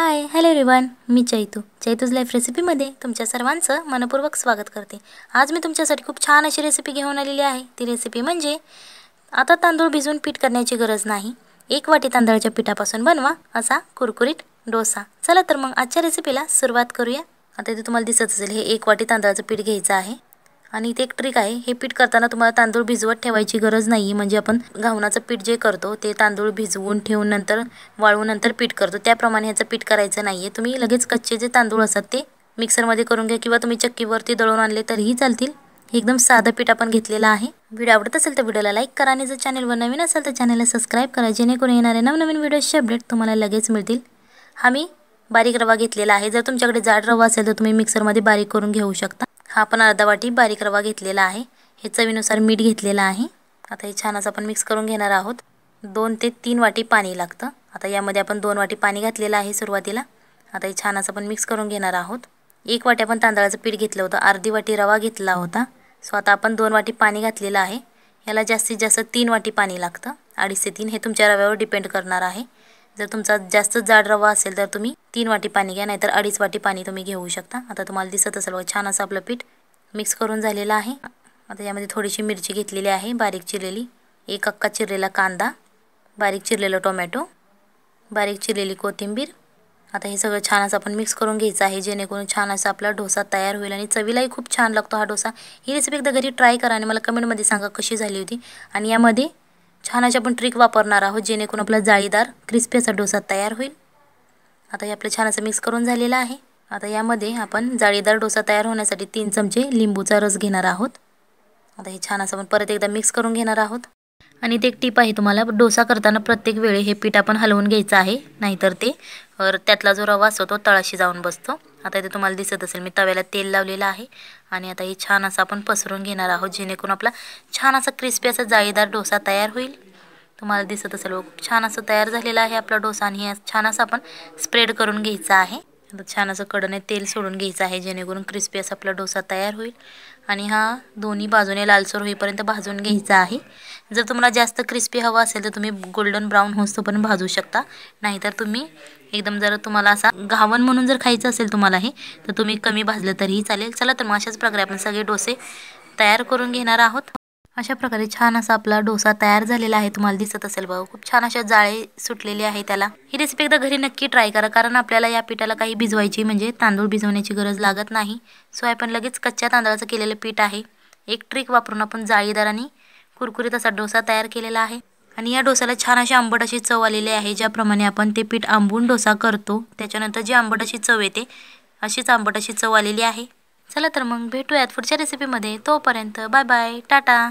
हाय hello रिवान मी Chaitu Chaitu's life recipe रेसिपीमध्ये तुम्हार सर्वांचं मनपूर्वक स्वागत करते आज मैं तुम्हारे खूब छान अभी रेसिपी घेऊन आलेली आहे ती रेसिपी मजे आता तांदूळ भिजन पीठ करना की गरज नहीं एक वटी तांदळाच्या पिठापासून बनवा असा कुरकुरीत डोसा चला तो मग आज रेसिपीला सुरुआत करूँ आता ते तुम्हाला दिसत एक वटी तांदळाचं पीठ घ्यायचं आणि इथे एक ट्रिक आहे हे पीठ करताना तुम्हाला तांदूळ भिजवत ठेवायची गरज नाही म्हणजे आपण घावणाचं पीठ जे करतो ते तांदूळ भिजवून ठेवून नंतर वाळवून नंतर पीठ करतो त्याप्रमाणे ह्याचं पीठ करायचं नाही आहे तुम्ही लगेच कच्चे जे तांदूळ असतात ते मिक्सरमध्ये करून घ्या किंवा तुम्ही चक्कीवरती दळून आणले तरीही चालतील एकदम साधं पीठ आपण घेतलेलं आहे व्हिडिओ आवडत असेल तर व्हिडिओला लाईक करा आणि जर चॅनलवर नवीन असेल तर चॅनलला सबस्क्राईब करा जेणेकरून येणारे नवनवीन व्हिडिओजचे अपडेट तुम्हाला लगेच मिळतील हा मी बारीक रवा घेतलेला आहे जर तुमच्याकडे जाड रवा असेल तर तुम्ही मिक्सरमध्ये बारीक करून घेऊ शकता हा आपण अर्धा वाटी बारीक रवा घेतलेला आहे हे चवीनुसार मीठ घेतलेलं आहे आता हे छान असं आपण मिक्स करून घेणार आहोत दोन ते तीन वाटी पाणी लागतं आता यामध्ये आपण दोन वाटी पाणी घातलेलं आहे सुरुवातीला आता हे छान असं आपण मिक्स करून घेणार आहोत एक वाटी आपण तांदळाचं पीठ घेतलं होतं अर्धी वाटी रवा घेतला होता सो आता आपण दोन वाटी पाणी घातलेलं आहे याला जास्तीत जास्त तीन वाटी पाणी लागतं अडीच ते तीन हे तुमच्या रव्यावर डिपेंड करणार आहे जर तुमचा जास्त जाड रवा असेल तर तुम्ही तीन वाटी पाणी घ्या नाहीतर अडीच वाटी पाणी तुम्ही घेऊ शकता आता तुम्हाला दिसत असेल व छान असं आपलं पीठ मिक्स करून झालेलं आहे आता यामध्ये थोडीशी मिरची घेतलेली आहे बारीक चिरलेली एक अक्का चिरलेला कांदा बारीक चिरलेला टोमॅटो बारीक चिरलेली कोथिंबीर आता हे सगळं छान असं आपण मिक्स करून घ्यायचं आहे जेणेकरून छान असं आपला डोसा तयार होईल आणि चवीलाही खूप छान लागतो हा डोसा ही रेसिपी एकदा घरी ट्राय करा आणि मला कमेंटमध्ये सांगा कशी झाली होती आणि यामध्ये छान अशा आपण ट्रिक वापरणार आहोत जेणेकरून आपला जाळीदार क्रिस्पी असा डोसा तयार होईल आता हे आपलं छान असं मिक्स करून झालेलं आहे आता यामध्ये आपण जाळीदार डोसा तयार होण्यासाठी तीन चमचे लिंबूचा रस घेणार आहोत आता हे छान असं आपण परत एकदा मिक्स करून घेणार आहोत आणि ते एक टीप आहे तुम्हाला डोसा करताना प्रत्येक वेळी हे पीठ आपण हलवून घ्यायचं आहे नाहीतर ते त्यातला जो रवा असतो तो तळाशी जाऊन बसतो आता इथे तुम्हाला दिसत असेल मी तव्याला तेल लावलेलं आहे आणि आता हे छान असं आपण पसरून घेणार आहोत जेणेकरून आपला छान असा क्रिस्पी असा जाळीदार डोसा तयार होईल तुम्हाला दिसत असेल खूप छान असं तयार झालेला आहे आपला डोसा आणि हे छान असं आपण स्प्रेड करून घ्यायचा आहे तर छान असं कडने तेल सोडून घ्यायचं आहे जेणेकरून क्रिस्पी असा आपला डोसा तयार होईल आणि हा दोन्ही बाजूने लालसर होईपर्यंत भाजून घ्यायचा आहे जर तुम्हाला जास्त क्रिस्पी हवा असेल तर तुम्ही गोल्डन ब्राऊन होस्तो पण भाजू शकता नाहीतर तुम्ही एकदम जर तुम्हाला असा घावन म्हणून जर खायचं असेल तुम्हाला हे तर तुम्ही कमी भाजलं तरीही चालेल चला तर मग अशाच प्रकारे आपण सगळे डोसे तयार करून घेणार आहोत अशा प्रकारे छान असा आपला डोसा तयार झालेला आहे तुम्हाला दिसत असेल बघा खूप छान अशा जाळे सुटलेली आहे त्याला ही रेसिपी एकदा घरी नक्की ट्राय करा कारण आपल्याला या पिठाला काही भिजवायची म्हणजे तांदूळ भिजवण्याची गरज लागत नाही सो आपण लगेच कच्च्या तांदळाचं केलेलं पीठ आहे एक ट्रिक वापरून आपण जाळीदार आणि कुरकुरीत असा डोसा तयार केलेला आहे आणि या डोसाला छान अशी आंबट अशी चव आलेली आहे ज्याप्रमाणे आपण ते पीठ आंबून डोसा करतो त्याच्यानंतर जी आंबट अशी चव येते अशीच आंबट अशी चव आलेली आहे चला तर मग भेटूयात पुढच्या रेसिपीमध्ये तोपर्यंत बाय बाय टाटा